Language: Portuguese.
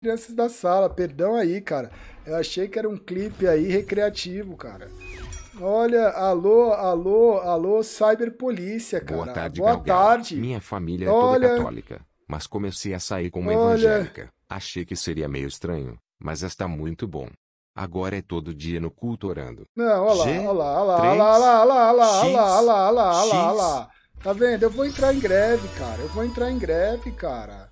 crianças da sala. Perdão aí, cara. Eu achei que era um clipe aí recreativo, cara. Olha, alô, alô, alô, cyberpolícia, cara. Boa tarde, Boa tarde. Minha família Olha... é toda católica, mas comecei a sair com uma Olha... evangélica. Achei que seria meio estranho, mas está muito bom. Agora é todo dia no culto orando. Não, olha lá, olha lá, olha lá, olha lá, olha lá, olha lá, olha lá, olha lá. Tá vendo? Eu vou entrar em greve, cara. Eu vou entrar em greve, cara.